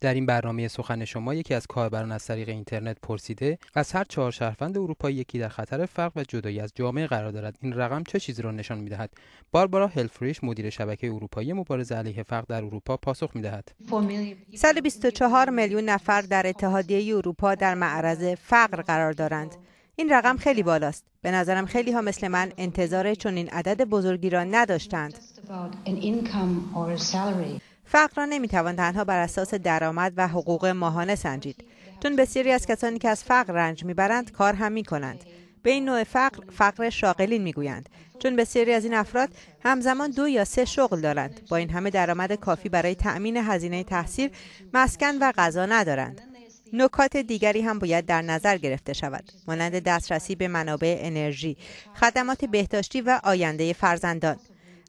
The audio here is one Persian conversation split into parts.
در این برنامه سخن شما یکی از کاربران از طریق اینترنت پرسیده از هر چهار شهروند اروپایی یکی در خطر فقر و جدایی از جامعه قرار دارد این رقم چه چیزی را نشان میدهد باربارا هلفریش مدیر شبکه اروپایی مبارزه علیه فقر در اروپا پاسخ میدهد 24 میلیون نفر در اتحادیه اروپا در معرض فقر قرار دارند این رقم خیلی بالاست به نظرم خیلی مثل من انتظار چنین عدد بزرگی را نداشتند فقر را نمیتوان تنها بر اساس درآمد و حقوق ماهانه سنجید چون بسیاری از کسانی که از فقر رنج میبرند کار هم میکنند به این نوع فقر فقر شاغلین میگویند چون بسیاری از این افراد همزمان دو یا سه شغل دارند با این همه درآمد کافی برای تأمین هزینه تحصیل مسکن و غذا ندارند نکات دیگری هم باید در نظر گرفته شود مانند دسترسی به منابع انرژی خدمات بهداشتی و آینده فرزندان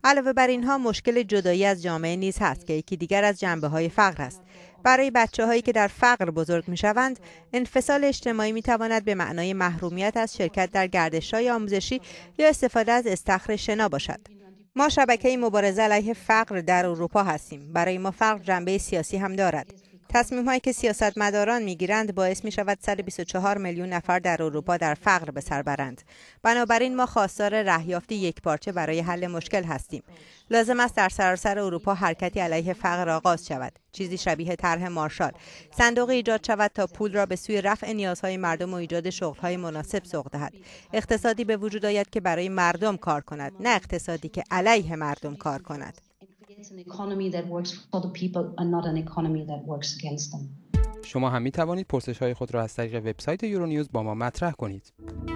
علاوه بر اینها مشکل جدایی از جامعه نیز هست که یکی دیگر از جنبه های فقر است برای بچه هایی که در فقر بزرگ می شوند انفصال اجتماعی می تواند به معنای محرومیت از شرکت در گردش های آموزشی یا استفاده از استخر شنا باشد ما شبکه مبارزه علیه فقر در اروپا هستیم برای ما فقر جنبه سیاسی هم دارد تصمیم هایی که سیاستمداران میگیرند باعث می شود 124 میلیون نفر در اروپا در فقر به سر برند. بنابراین ما خواستار رهیافت یک پارچه برای حل مشکل هستیم. لازم است در سراسر اروپا حرکتی علیه فقر آغاز شود. چیزی شبیه طرح مارشال. صندوق ایجاد شود تا پول را به سوی رفع نیازهای مردم و ایجاد شغلهای مناسب سوق دهد. اقتصادی به وجود آید که برای مردم کار کند، نه اقتصادی که علیه مردم کار کند. شما هم می توانید پرسش های خود را از طریق وبسایت یورونیوز با ما مطرح کنید.